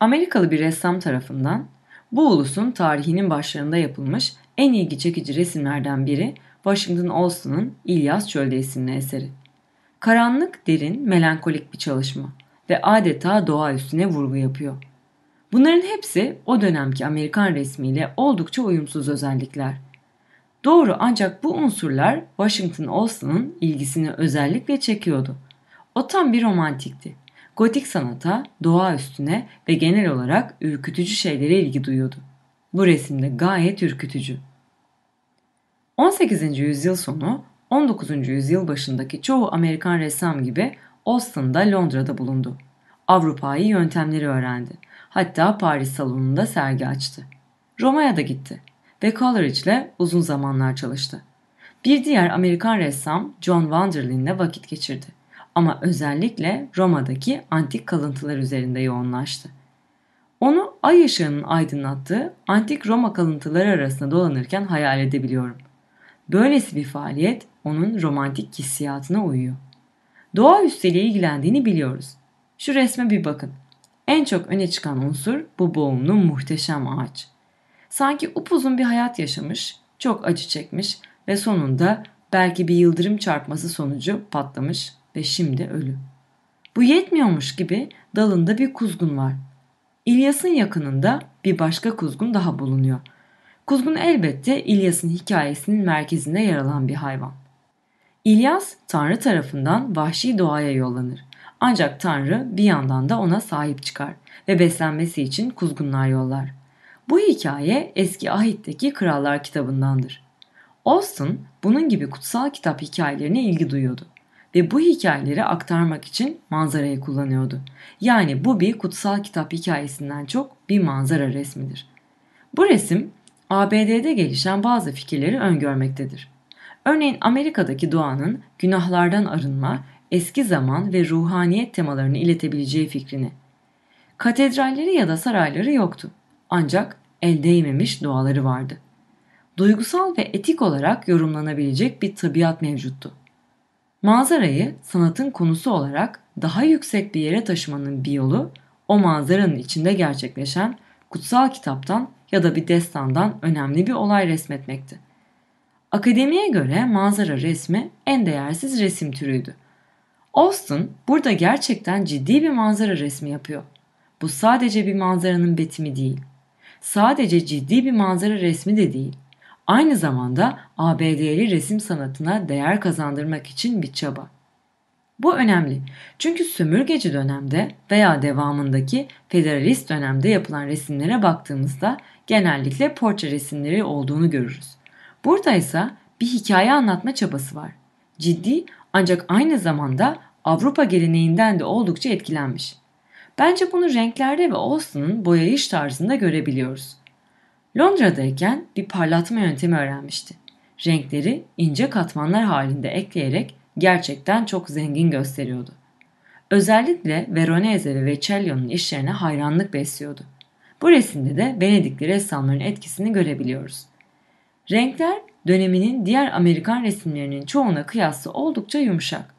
Amerikalı bir ressam tarafından bu ulusun tarihinin başlarında yapılmış en ilgi çekici resimlerden biri Washington Olson'un İlyas Çölde isimli eseri. Karanlık, derin, melankolik bir çalışma ve adeta doğa üstüne vurgu yapıyor. Bunların hepsi o dönemki Amerikan resmiyle oldukça uyumsuz özellikler. Doğru ancak bu unsurlar Washington Olson'un ilgisini özellikle çekiyordu. O tam bir romantikti gotik sanata, doğa üstüne ve genel olarak ürkütücü şeylere ilgi duyuyordu. Bu resimde gayet ürkütücü. 18. yüzyıl sonu, 19. yüzyıl başındaki çoğu Amerikan ressam gibi Austin'da Londra'da bulundu. Avrupa'yı yöntemleri öğrendi. Hatta Paris salonunda sergi açtı. Roma'ya da gitti ve Coleridge'le uzun zamanlar çalıştı. Bir diğer Amerikan ressam John Wanderlyn'le vakit geçirdi ama özellikle Roma'daki antik kalıntılar üzerinde yoğunlaştı. Onu ay ışığının aydınlattığı antik Roma kalıntıları arasında dolanırken hayal edebiliyorum. Böylesi bir faaliyet onun romantik hissiyatına uyuyor. Doğa üstüyle ilgilendiğini biliyoruz. Şu resme bir bakın. En çok öne çıkan unsur bu boğumlu muhteşem ağaç. Sanki upuzun bir hayat yaşamış, çok acı çekmiş ve sonunda belki bir yıldırım çarpması sonucu patlamış ve şimdi ölü. Bu yetmiyormuş gibi dalında bir kuzgun var. İlyas'ın yakınında bir başka kuzgun daha bulunuyor. Kuzgun elbette İlyas'ın hikayesinin merkezinde yer alan bir hayvan. İlyas Tanrı tarafından vahşi doğaya yollanır. Ancak Tanrı bir yandan da ona sahip çıkar ve beslenmesi için kuzgunlar yollar. Bu hikaye eski ahitteki krallar kitabındandır. Austin bunun gibi kutsal kitap hikayelerine ilgi duyuyordu ve bu hikayeleri aktarmak için manzarayı kullanıyordu. Yani bu bir kutsal kitap hikayesinden çok bir manzara resmidir. Bu resim ABD'de gelişen bazı fikirleri öngörmektedir. Örneğin Amerika'daki doğanın günahlardan arınma, eski zaman ve ruhaniyet temalarını iletebileceği fikrini. Katedralleri ya da sarayları yoktu. Ancak el değmemiş doğaları vardı. Duygusal ve etik olarak yorumlanabilecek bir tabiat mevcuttu. Manzarayı sanatın konusu olarak daha yüksek bir yere taşımanın bir yolu o manzaranın içinde gerçekleşen kutsal kitaptan ya da bir destandan önemli bir olay resmetmekti. Akademiye göre manzara resmi en değersiz resim türüydü. Austin burada gerçekten ciddi bir manzara resmi yapıyor. Bu sadece bir manzaranın betimi değil. Sadece ciddi bir manzara resmi de değil. Aynı zamanda ABD'li resim sanatına değer kazandırmak için bir çaba. Bu önemli çünkü sömürgeci dönemde veya devamındaki federalist dönemde yapılan resimlere baktığımızda genellikle portre resimleri olduğunu görürüz. Burada ise bir hikaye anlatma çabası var. Ciddi ancak aynı zamanda Avrupa geleneğinden de oldukça etkilenmiş. Bence bunu renklerde ve Austin'ın boyayış tarzında görebiliyoruz. Londra'dayken bir parlatma yöntemi öğrenmişti. Renkleri ince katmanlar halinde ekleyerek gerçekten çok zengin gösteriyordu. Özellikle Veronese ve Vecellio'nun işlerine hayranlık besliyordu. Bu resimde de Venedikli ressamların etkisini görebiliyoruz. Renkler döneminin diğer Amerikan resimlerinin çoğuna kıyasla oldukça yumuşak.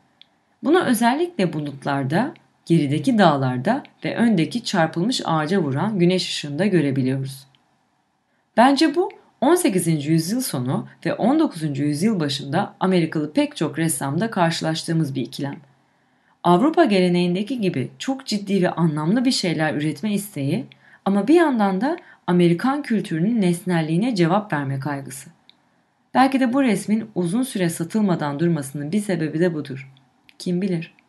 Bunu özellikle bulutlarda, gerideki dağlarda ve öndeki çarpılmış ağaca vuran güneş ışığında görebiliyoruz. Bence bu 18. yüzyıl sonu ve 19. yüzyıl başında Amerikalı pek çok ressamda karşılaştığımız bir ikilem. Avrupa geleneğindeki gibi çok ciddi ve anlamlı bir şeyler üretme isteği ama bir yandan da Amerikan kültürünün nesnelliğine cevap verme kaygısı. Belki de bu resmin uzun süre satılmadan durmasının bir sebebi de budur. Kim bilir?